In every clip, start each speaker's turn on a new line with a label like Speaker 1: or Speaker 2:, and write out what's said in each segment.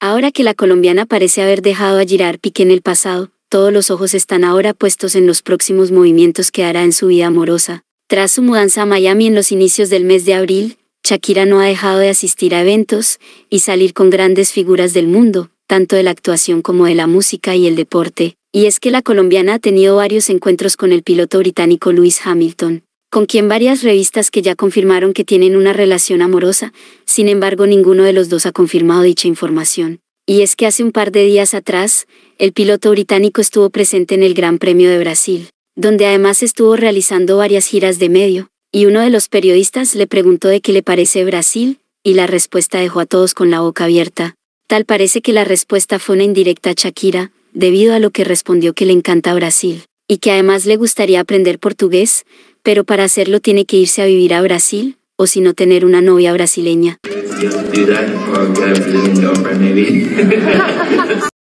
Speaker 1: Ahora que la colombiana parece haber dejado a Girar, pique en el pasado, todos los ojos están ahora puestos en los próximos movimientos que hará en su vida amorosa. Tras su mudanza a Miami en los inicios del mes de abril, Shakira no ha dejado de asistir a eventos y salir con grandes figuras del mundo, tanto de la actuación como de la música y el deporte, y es que la colombiana ha tenido varios encuentros con el piloto británico Lewis Hamilton, con quien varias revistas que ya confirmaron que tienen una relación amorosa, sin embargo ninguno de los dos ha confirmado dicha información. Y es que hace un par de días atrás, el piloto británico estuvo presente en el Gran Premio de Brasil, donde además estuvo realizando varias giras de medio, y uno de los periodistas le preguntó de qué le parece Brasil, y la respuesta dejó a todos con la boca abierta. Tal parece que la respuesta fue una indirecta a Shakira, debido a lo que respondió que le encanta Brasil, y que además le gustaría aprender portugués, pero para hacerlo tiene que irse a vivir a Brasil, o si no tener una novia brasileña.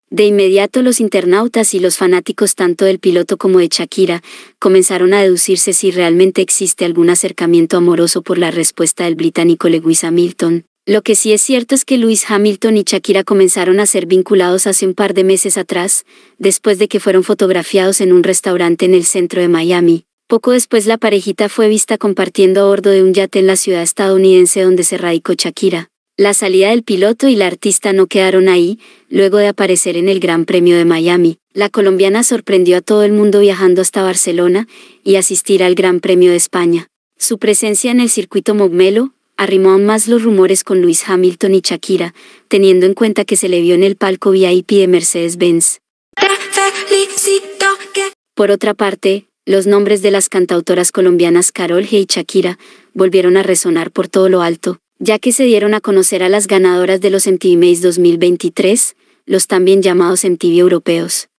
Speaker 1: De inmediato los internautas y los fanáticos tanto del piloto como de Shakira comenzaron a deducirse si realmente existe algún acercamiento amoroso por la respuesta del británico Lewis Hamilton. Lo que sí es cierto es que Lewis Hamilton y Shakira comenzaron a ser vinculados hace un par de meses atrás, después de que fueron fotografiados en un restaurante en el centro de Miami. Poco después la parejita fue vista compartiendo a bordo de un yate en la ciudad estadounidense donde se radicó Shakira. La salida del piloto y la artista no quedaron ahí, luego de aparecer en el Gran Premio de Miami. La colombiana sorprendió a todo el mundo viajando hasta Barcelona y asistir al Gran Premio de España. Su presencia en el circuito Mogmelo arrimó aún más los rumores con Luis Hamilton y Shakira, teniendo en cuenta que se le vio en el palco VIP de Mercedes-Benz. Por otra parte, los nombres de las cantautoras colombianas Carol G y Shakira volvieron a resonar por todo lo alto, ya que se dieron a conocer a las ganadoras de los MTV Maze 2023, los también llamados MTV europeos.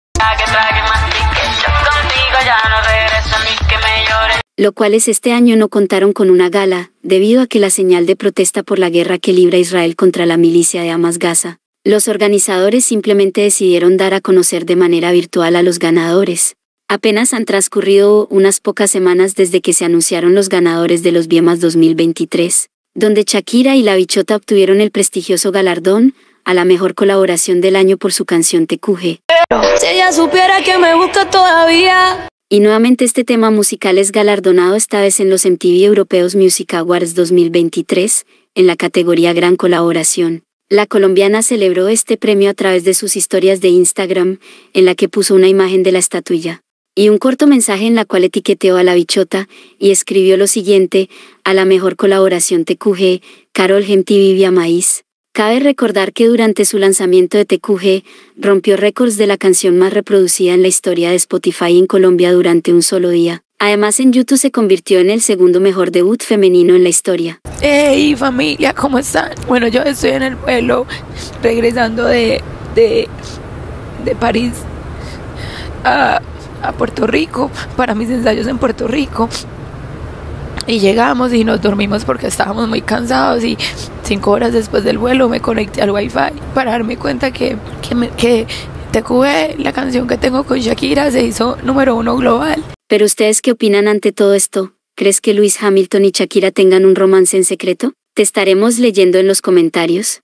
Speaker 1: Lo cual es este año no contaron con una gala, debido a que la señal de protesta por la guerra que libra Israel contra la milicia de Hamas Gaza, los organizadores simplemente decidieron dar a conocer de manera virtual a los ganadores, Apenas han transcurrido unas pocas semanas desde que se anunciaron los ganadores de los Biemas 2023, donde Shakira y La Bichota obtuvieron el prestigioso galardón a la mejor colaboración del año por su canción Te Cuje. Si ella supiera que me busca todavía. Y nuevamente este tema musical es galardonado esta vez en los MTV Europeos Music Awards 2023, en la categoría Gran Colaboración. La colombiana celebró este premio a través de sus historias de Instagram, en la que puso una imagen de la estatuilla y un corto mensaje en la cual etiqueteó a la bichota y escribió lo siguiente, a la mejor colaboración TQG, Carol Vivia Maíz. Cabe recordar que durante su lanzamiento de TQG, rompió récords de la canción más reproducida en la historia de Spotify en Colombia durante un solo día. Además, en YouTube se convirtió en el segundo mejor debut femenino en la historia. ¡Hey familia! ¿Cómo están? Bueno, yo estoy en el vuelo regresando de, de, de París. a... Ah, a Puerto Rico para mis ensayos en Puerto Rico. Y llegamos y nos dormimos porque estábamos muy cansados y cinco horas después del vuelo me conecté al wifi para darme cuenta que, que, la canción que tengo con Shakira, se hizo número uno global. Pero ustedes qué opinan ante todo esto? ¿Crees que Luis Hamilton y Shakira tengan un romance en secreto? Te estaremos leyendo en los comentarios.